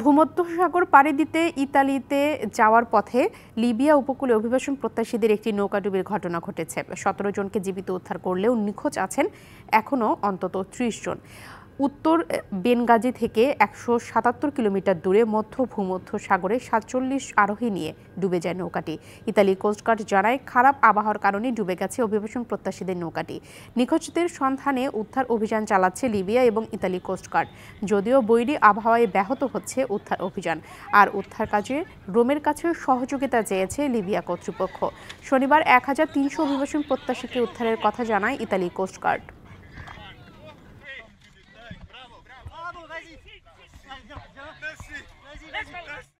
ভূমধ্যসাগর পাড়ি দিতে ইতালিতে যাওয়ার পথে লিবিয়া উপকূলে অভিবাসন প্রত্যাশীদের একটি নৌকাডুবির ঘটনা ঘটেছে সতেরো জনকে জীবিত উদ্ধার করলেও নিখোঁজ আছেন এখনও অন্তত ত্রিশ জন উত্তর বেনগাজি থেকে একশো সাতাত্তর কিলোমিটার দূরে মধ্য ভূমধ্য সাগরে সাতচল্লিশ আরোহী নিয়ে ডুবে যায় নৌকাটি ইতালি কোস্টগার্ড জানায় খারাপ আবহাওয়ার কারণে ডুবে গেছে অভিবাসন প্রত্যাশীদের নৌকাটি নিখোঁজদের সন্ধানে উদ্ধার অভিযান চালাচ্ছে লিবিয়া এবং ইতালি কোস্টগার্ড যদিও বৈরী আবহাওয়ায় ব্যাহত হচ্ছে উদ্ধার অভিযান আর উদ্ধার কাজে রোমের কাছে সহযোগিতা চেয়েছে লিবিয়া কর্তৃপক্ষ শনিবার এক হাজার তিনশো অভিবাসন প্রত্যাশীকে উদ্ধারের কথা জানায় Italy coast guard Merci. Merci. vas-y.